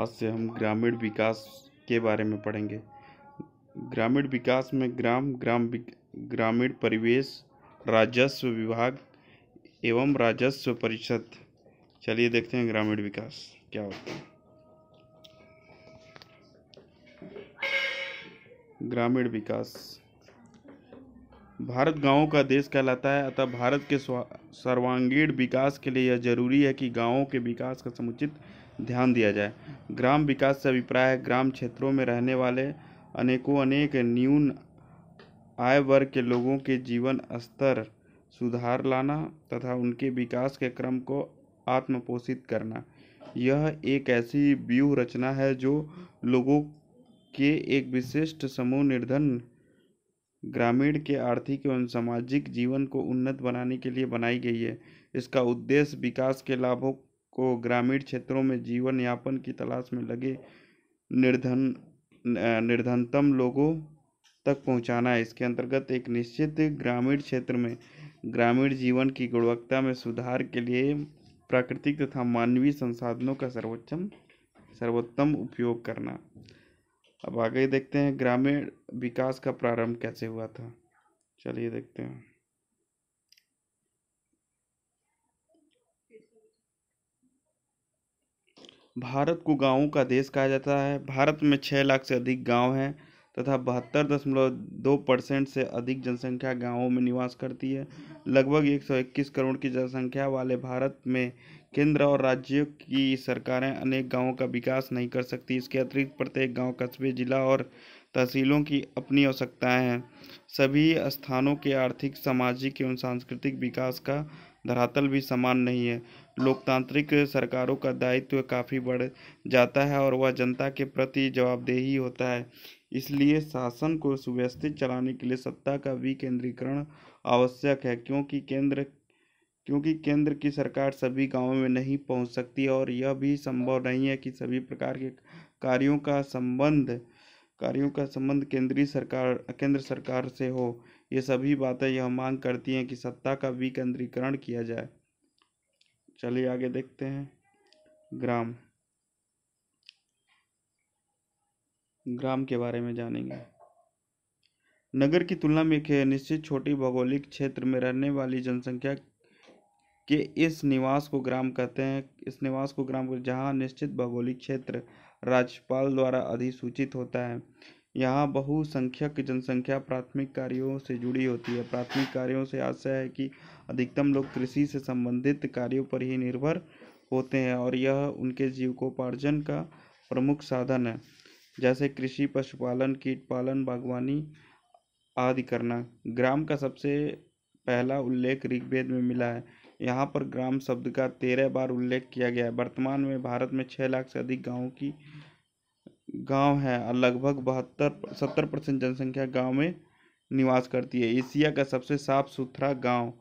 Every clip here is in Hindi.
आज से हम ग्रामीण विकास के बारे में पढ़ेंगे ग्रामीण विकास में ग्राम ग्राम ग्रामीण परिवेश राजस्व विभाग एवं राजस्व परिषद चलिए देखते हैं ग्रामीण विकास क्या होता है ग्रामीण विकास भारत गांवों का देश कहलाता है अतः भारत के सर्वांगीण विकास के लिए यह जरूरी है कि गांवों के विकास का समुचित ध्यान दिया जाए ग्राम विकास से अभिप्राय है ग्राम क्षेत्रों में रहने वाले अनेकों अनेक न्यून आय वर्ग के लोगों के जीवन स्तर सुधार लाना तथा उनके विकास के क्रम को आत्मपोषित करना यह एक ऐसी व्यूह रचना है जो लोगों के एक विशिष्ट समूह निर्धन ग्रामीण के आर्थिक एवं सामाजिक जीवन को उन्नत बनाने के लिए बनाई गई है इसका उद्देश्य विकास के लाभों को ग्रामीण क्षेत्रों में जीवन यापन की तलाश में लगे निर्धन निर्धनतम लोगों तक पहुंचाना है इसके अंतर्गत एक निश्चित ग्रामीण क्षेत्र में ग्रामीण जीवन की गुणवत्ता में सुधार के लिए प्राकृतिक तथा मानवीय संसाधनों का सर्वोच्चम सर्वोत्तम उपयोग करना अब आगे देखते हैं ग्रामीण विकास का प्रारंभ कैसे हुआ था चलिए देखते हैं भारत को गांवों का देश कहा जाता है भारत में छः लाख से अधिक गांव हैं तथा बहत्तर दशमलव दो परसेंट से अधिक जनसंख्या गांवों में निवास करती है लगभग एक सौ इक्कीस करोड़ की जनसंख्या वाले भारत में केंद्र और राज्यों की सरकारें अनेक गांवों का विकास नहीं कर सकती इसके अतिरिक्त प्रत्येक गांव कस्बे जिला और तहसीलों की अपनी आवश्यकताएं हैं सभी स्थानों के आर्थिक सामाजिक एवं सांस्कृतिक विकास का धरातल भी समान नहीं है लोकतांत्रिक सरकारों का दायित्व काफ़ी बढ़ जाता है और वह जनता के प्रति जवाबदेही होता है इसलिए शासन को सुव्यवस्थित चलाने के लिए सत्ता का विकेंद्रीकरण आवश्यक है क्योंकि केंद्र क्योंकि केंद्र की सरकार सभी गांवों में नहीं पहुंच सकती और यह भी संभव नहीं है कि सभी प्रकार के कार्यों का संबंध कार्यों का संबंध केंद्रीय सरकार केंद्र सरकार से हो ये सभी बातें यह मांग करती हैं कि सत्ता का विकेंद्रीकरण किया जाए चलिए आगे देखते हैं ग्राम ग्राम के बारे में जानेंगे नगर की तुलना में एक निश्चित छोटी भौगोलिक क्षेत्र में रहने वाली जनसंख्या के इस निवास को ग्राम कहते हैं इस निवास को ग्राम जहाँ निश्चित भौगोलिक क्षेत्र राज्यपाल द्वारा अधिसूचित होता है यहाँ बहुसंख्यक जनसंख्या प्राथमिक कार्यों से जुड़ी होती है प्राथमिक कार्यों से आशय है कि अधिकतम लोग कृषि से संबंधित कार्यों पर ही निर्भर होते हैं और यह उनके जीविकोपार्जन का प्रमुख साधन है जैसे कृषि पशुपालन कीट पालन बागवानी आदि करना ग्राम का सबसे पहला उल्लेख ऋग्वेद में मिला है यहाँ पर ग्राम शब्द का तेरह बार उल्लेख किया गया है वर्तमान में भारत में छः लाख से अधिक गाँव की गांव है और लगभग बहत्तर सत्तर परसेंट जनसंख्या गांव में निवास करती है एशिया का सबसे साफ सुथरा गांव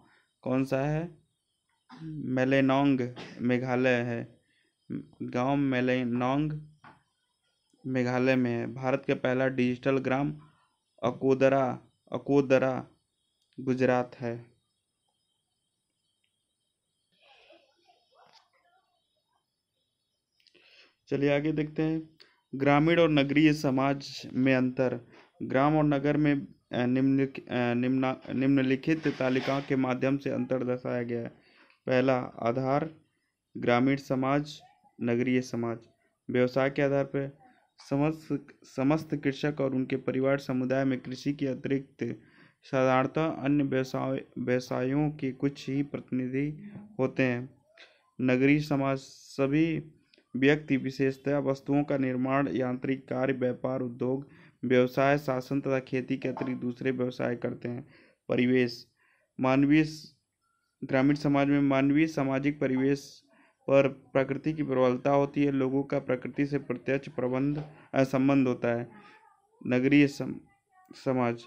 कौन सा है मेलेनोंग मेघालय है गांव मेलेनोंग मेघालय में है भारत का पहला डिजिटल ग्राम अकोदरा अकोदरा गुजरात है चलिए आगे देखते हैं ग्रामीण और नगरीय समाज में अंतर ग्राम और नगर में निम्न निम्नलिखित तालिका के माध्यम से अंतर दर्शाया गया है पहला आधार ग्रामीण समाज नगरीय समाज व्यवसाय के आधार पर समस्त समस्त कृषक और उनके परिवार समुदाय में कृषि के अतिरिक्त साधारणतः अन्य व्यवसाय व्यवसायों के कुछ ही प्रतिनिधि होते हैं नगरीय समाज सभी व्यक्ति विशेषतः वस्तुओं का निर्माण यांत्रिक कार्य व्यापार उद्योग व्यवसाय शासन तथा खेती के अतिरिक्त दूसरे व्यवसाय करते हैं परिवेश मानवीय ग्रामीण समाज में मानवीय सामाजिक परिवेश पर प्रकृति की प्रबलता होती है लोगों का प्रकृति से प्रत्यक्ष प्रबंध संबंध होता है नगरीय सम, समाज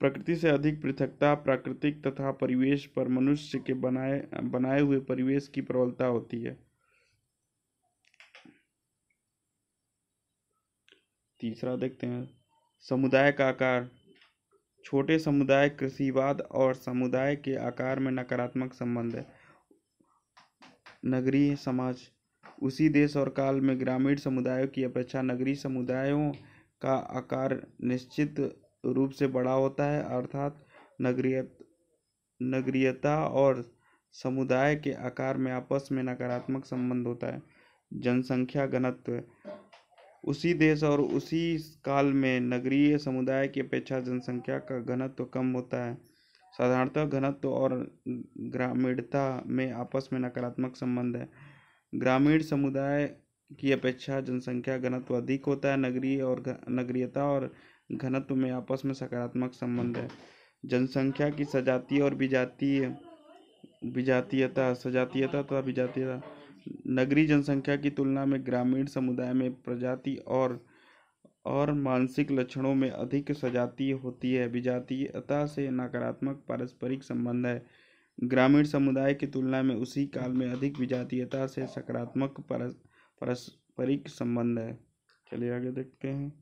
प्रकृति से अधिक पृथकता प्राकृतिक तथा परिवेश पर मनुष्य के बनाए बनाए हुए परिवेश की प्रबलता होती है तीसरा देखते हैं समुदाय का आकार छोटे समुदाय कृषिवाद और समुदाय के आकार में नकारात्मक संबंध है नगरीय समाज उसी देश और काल में ग्रामीण समुदायों की अपेक्षा नगरीय समुदायों का आकार निश्चित रूप से बड़ा होता है अर्थात नगरीय नगरीयता और समुदाय के आकार में आपस में नकारात्मक संबंध होता है जनसंख्या घनत्व उसी देश और उसी काल में नगरीय समुदाय की अपेक्षा जनसंख्या का घनत्व तो कम होता है साधारणतः घनत्व तो और ग्रामीणता में आपस में नकारात्मक संबंध है ग्रामीण समुदाय की अपेक्षा जनसंख्या घनत्व तो अधिक होता है नगरीय और नगरीयता और घनत्व में आपस में सकारात्मक संबंध है जनसंख्या की सजातीय और विजातीय विजातीयता सजातीयता तथा विजातीयता नगरीय जनसंख्या की तुलना में ग्रामीण समुदाय में प्रजाति और और मानसिक लक्षणों में अधिक सजातीय होती है विजातीयता से नकारात्मक पारस्परिक संबंध है ग्रामीण समुदाय की तुलना में उसी काल में अधिक विजातीयता से सकारात्मक पारस्परिक संबंध है चलिए आगे देखते हैं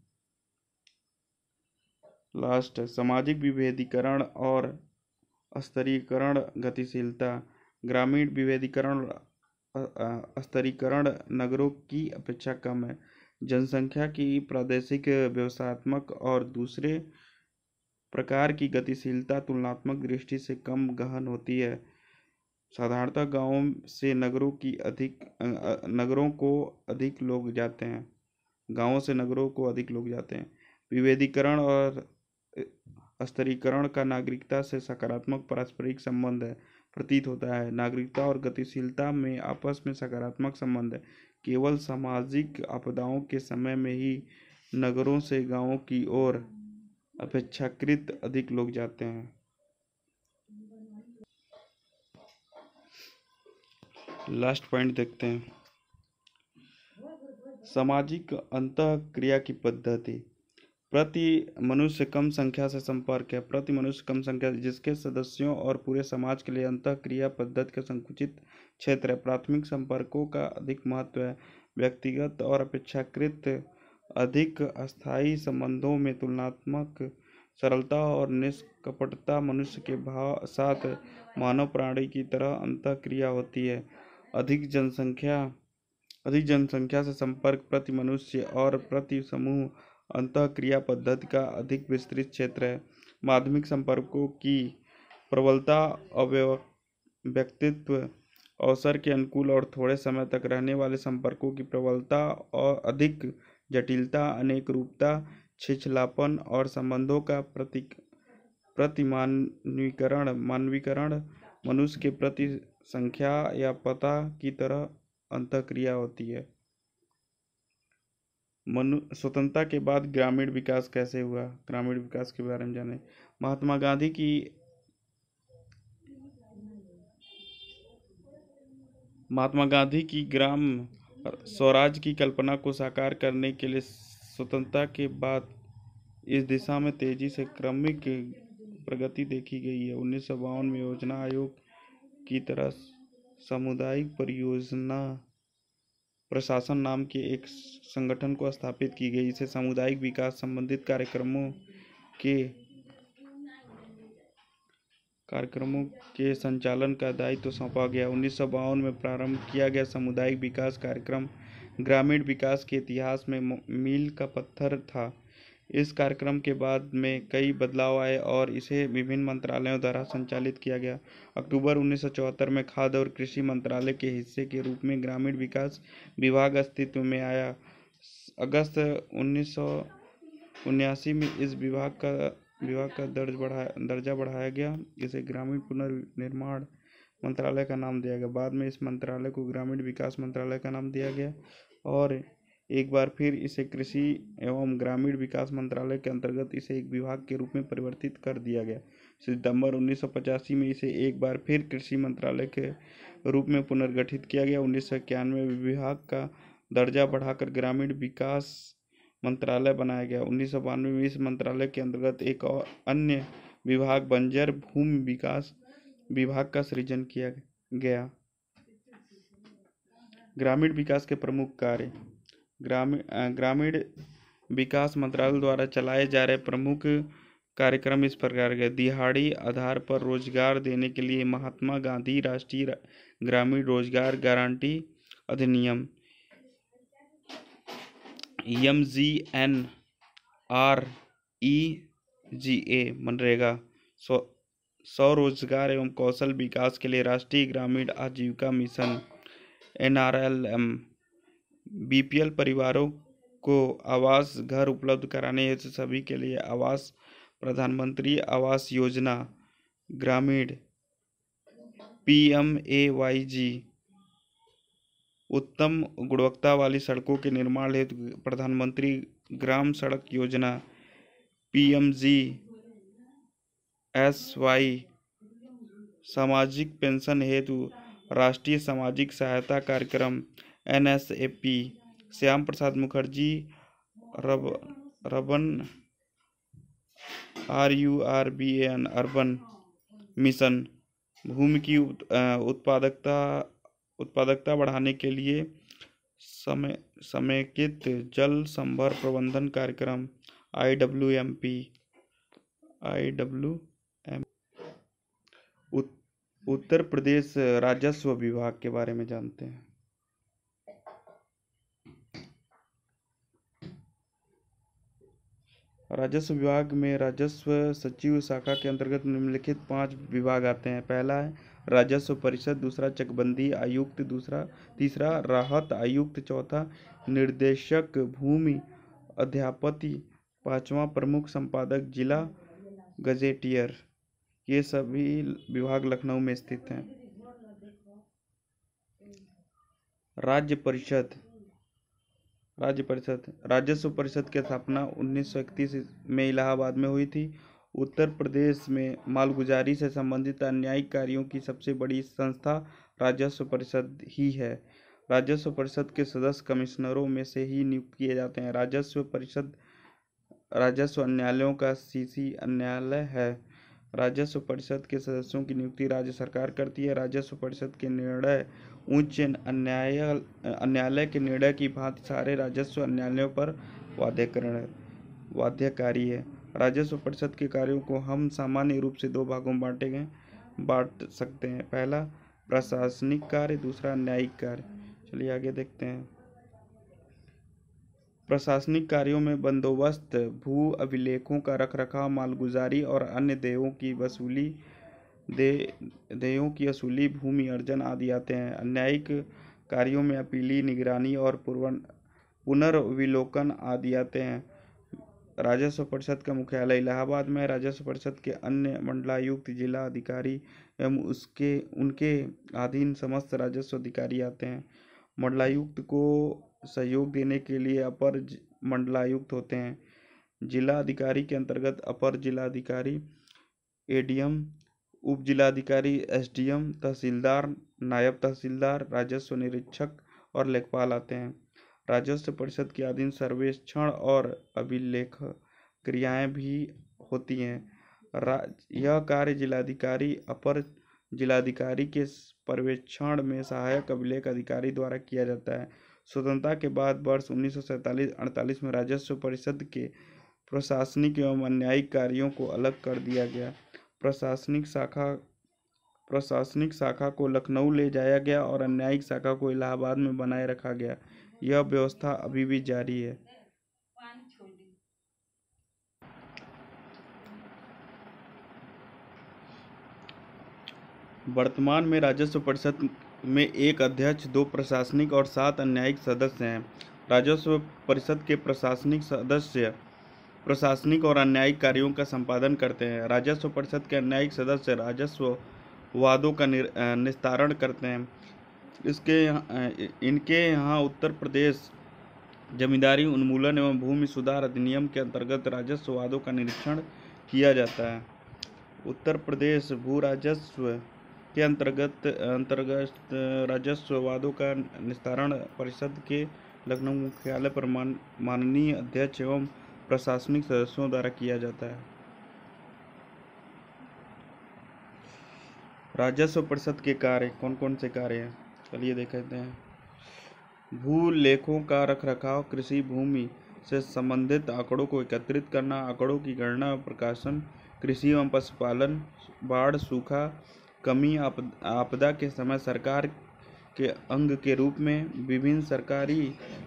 लास्ट सामाजिक विभेदीकरण और स्तरीकरण गतिशीलता ग्रामीण विभेदीकरण स्तरीकरण नगरों की अपेक्षा कम है जनसंख्या की प्रादेशिक व्यवसायत्मक और दूसरे प्रकार की गतिशीलता तुलनात्मक दृष्टि से कम गहन होती है साधारणतः गांवों से नगरों की अधिक नगरों को अधिक लोग जाते हैं गांवों से नगरों को अधिक लोग जाते हैं विभेदीकरण और स्तरीकरण का नागरिकता से सकारात्मक पारस्परिक संबंध है प्रतीत होता है नागरिकता और गतिशीलता में आपस में सकारात्मक संबंध है केवल सामाजिक आपदाओं के समय में ही नगरों से गांवों की ओर अपेक्षाकृत अधिक लोग जाते हैं लास्ट पॉइंट देखते हैं सामाजिक अंत क्रिया की पद्धति प्रति मनुष्य कम संख्या से संपर्क है प्रति मनुष्य कम संख्या जिसके सदस्यों और पूरे समाज के लिए अंत क्रिया पद्धति का संकुचित क्षेत्र है प्राथमिक संपर्कों का अधिक महत्व है व्यक्तिगत और अपेक्षाकृत अधिक अस्थायी संबंधों में तुलनात्मक सरलता और निष्कपटता मनुष्य के भाव साथ मानव प्राणी की तरह अंत क्रिया होती है अधिक जनसंख्या अधिक जनसंख्या से संपर्क प्रति मनुष्य और प्रति समूह अंत क्रिया पद्धति का अधिक विस्तृत क्षेत्र है माध्यमिक संपर्कों की प्रबलता अव्य व्यक्तित्व अवसर के अनुकूल और थोड़े समय तक रहने वाले संपर्कों की प्रबलता और अधिक जटिलता अनेक रूपता छिछलापन और संबंधों का प्रतीक प्रतिमानवीकरण मानवीकरण मनुष्य के प्रति संख्या या पता की तरह अंतक्रिया होती है मनु स्वतंत्रता के बाद ग्रामीण विकास कैसे हुआ ग्रामीण विकास के बारे में जाने महात्मा गांधी की महात्मा गांधी की ग्राम स्वराज की कल्पना को साकार करने के लिए स्वतंत्रता के बाद इस दिशा में तेजी से क्रमिक प्रगति देखी गई है उन्नीस में योजना आयोग की तरह सामुदायिक परियोजना प्रशासन नाम के एक संगठन को स्थापित की गई इसे सामुदायिक विकास संबंधित कार्यक्रमों के कार्यक्रमों के संचालन का दायित्व तो सौंपा गया उन्नीस में प्रारंभ किया गया सामुदायिक विकास कार्यक्रम ग्रामीण विकास के इतिहास में मील का पत्थर था इस कार्यक्रम के बाद में कई बदलाव आए और इसे विभिन्न मंत्रालयों द्वारा संचालित किया गया अक्टूबर उन्नीस सौ चौहत्तर में खाद्य और कृषि मंत्रालय के हिस्से के रूप में ग्रामीण विकास विभाग अस्तित्व में आया अगस्त उन्नीस सौ उन्यासी में इस विभाग का विभाग का दर्ज बढ़ाया दर्जा बढ़ाया गया इसे ग्रामीण पुनर्निर्माण मंत्रालय का नाम दिया गया बाद में इस मंत्रालय को ग्रामीण विकास मंत्रालय का नाम दिया गया और एक बार फिर इसे कृषि एवं ग्रामीण विकास मंत्रालय के अंतर्गत इसे एक विभाग के रूप में परिवर्तित कर दिया गया सितंबर उन्नीस में इसे एक बार फिर कृषि मंत्रालय के रूप में पुनर्गठित किया गया उन्नीस में विभाग का दर्जा बढ़ाकर ग्रामीण विकास मंत्रालय बनाया गया उन्नीस में इस मंत्रालय के अंतर्गत एक और अन्य विभाग बंजर भूमि विकास विभाग का सृजन किया गया ग्रामीण विकास के प्रमुख कार्य ग्रामीण ग्रामीण विकास मंत्रालय द्वारा चलाए जा रहे प्रमुख कार्यक्रम इस प्रकार के दिहाड़ी आधार पर रोजगार देने के लिए महात्मा गांधी राष्ट्रीय ग्रामीण रोजगार गारंटी अधिनियम M G N R E G A MNREGA सौ स्वरोजगार एवं कौशल विकास के लिए राष्ट्रीय ग्रामीण आजीविका mission N R L M BPL परिवारों को आवास घर उपलब्ध कराने हेतु सभी के लिए आवास प्रधानमंत्री आवास योजना ग्रामीण P M A Y G उत्तम गुणवत्ता वाली सड़कों के निर्माण हेतु प्रधानमंत्री ग्राम सड़क योजना P M G S Y सामाजिक पेंशन हेतु राष्ट्रीय सामाजिक सहायता कार्यक्रम N S A P Shyam Prasad Mukherjee रब रबन R U R B N urban mission भूमि की उत्पादकता उत्पादकता बढ़ाने के लिए समय समेकित जल संभर प्रबंधन कार्यक्रम I W M P I W M Uttar Pradesh राजस्व विभाग के बारे में जानते हैं राजस्व विभाग में राजस्व सचिव शाखा के अंतर्गत निम्नलिखित पांच विभाग आते हैं पहला है राजस्व परिषद दूसरा चकबंदी आयुक्त दूसरा तीसरा राहत आयुक्त चौथा निर्देशक भूमि अध्यापति पांचवा प्रमुख संपादक जिला गजेटियर ये सभी विभाग लखनऊ में स्थित हैं राज्य परिषद राज्य परिषद राजस्व परिषद की स्थापना उन्नीस में इलाहाबाद में हुई थी उत्तर प्रदेश में मालगुजारी से संबंधित अन्यायिक कार्यों की सबसे बड़ी संस्था राजस्व परिषद ही है राजस्व परिषद के सदस्य कमिश्नरों में से ही नियुक्त किए जाते हैं राजस्व परिषद राजस्व न्यायालयों का सी न्यायालय है राजस्व परिषद के सदस्यों की नियुक्ति राज्य सरकार करती है राजस्व परिषद के निर्णय उच्च न्याय न्यायालय के निर्णय की भांति सारे राजस्व न्यायालयों पर वाध्यकरण वाध्यकारी है राजस्व परिषद के कार्यों को हम सामान्य रूप से दो भागों में बांटे गए बांट सकते हैं पहला प्रशासनिक कार्य दूसरा न्यायिक कार्य चलिए आगे देखते हैं प्रशासनिक कार्यों में बंदोबस्त भू अभिलेखों का रखरखाव मालगुजारी और अन्य देयों की वसूली दे देयों की वसूली भूमि अर्जन आदि आते हैं न्यायिक कार्यों में अपीली निगरानी और पूर्वन पुनर्विलोकन आदि आते हैं राजस्व परिषद का मुख्यालय इलाहाबाद में राजस्व परिषद के अन्य मंडलायुक्त जिला अधिकारी एवं उसके उनके अधीन समस्त राजस्व अधिकारी आते हैं मंडलायुक्त को सहयोग देने के लिए अपर मंडलायुक्त होते हैं जिला अधिकारी के अंतर्गत अपर जिलाधिकारी एडीएम उप जिलाधिकारी एसडीएम तहसीलदार नायब तहसीलदार राजस्व निरीक्षक और लेखपाल आते हैं राजस्व परिषद के अधीन सर्वेक्षण और अभिलेख क्रियाएं भी होती हैं यह कार्य जिलाधिकारी अपर जिलाधिकारी के पर्यवेक्षण में सहायक अभिलेख अधिकारी द्वारा किया जाता है स्वतंत्रता के बाद वर्ष उन्नीस सौ अड़तालीस में राजस्व परिषद के प्रशासनिक एवं अन्यायिक कार्यों को अलग कर दिया गया प्रशासनिक शाखा प्रशासनिक शाखा को लखनऊ ले जाया गया और अन्यायिक शाखा को इलाहाबाद में बनाए रखा गया यह व्यवस्था अभी भी जारी है वर्तमान में राजस्व परिषद में एक अध्यक्ष दो प्रशासनिक और सात अन्यायिक सदस्य हैं राजस्व परिषद के प्रशासनिक सदस्य प्रशासनिक और अन्यायिक कार्यों का संपादन करते हैं राजस्व परिषद के अन्यायिक सदस्य राजस्व वादों का निस्तारण करते हैं इसके इनके यहाँ उत्तर प्रदेश जमींदारी उन्मूलन एवं भूमि सुधार अधिनियम के अंतर्गत राजस्व वादों का निरीक्षण किया जाता है उत्तर प्रदेश भू राजस्व के अंतर्गत अंतर्गत राजस्व वादों का निस्तारण परिषद के लखनऊ मुख्यालय पर मान, माननीय अध्यक्ष एवं प्रशासनिक सदस्यों द्वारा किया जाता है राजस्व परिषद के कार्य कौन कौन से कार्य हैं चलिए देखते हैं भू लेखों का रखाव कृषि भूमि से संबंधित आंकड़ों को एकत्रित करना आंकड़ों की गणना प्रकाशन कृषि एवं पशुपालन बाढ़ सूखा कमी आपदा के समय सरकार के अंग के रूप में विभिन्न सरकारी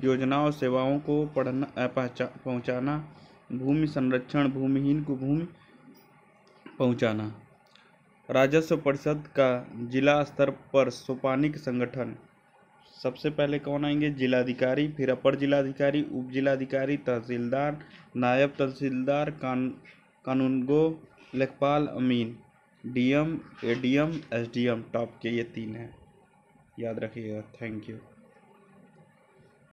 योजनाओं सेवाओं को पढ़ना पहुँचाना भूमि संरक्षण भूमिहीन को भूमि पहुँचाना राजस्व परिषद का जिला स्तर पर सोपानिक संगठन सबसे पहले कौन आएंगे जिलाधिकारी फिर अपर जिलाधिकारी उप जिलाधिकारी तहसीलदार नायब तहसीलदार कान कानूनगो लेखपाल अमीन D M A D M S D M top के ये तीन हैं याद रखिएगा थैंक यू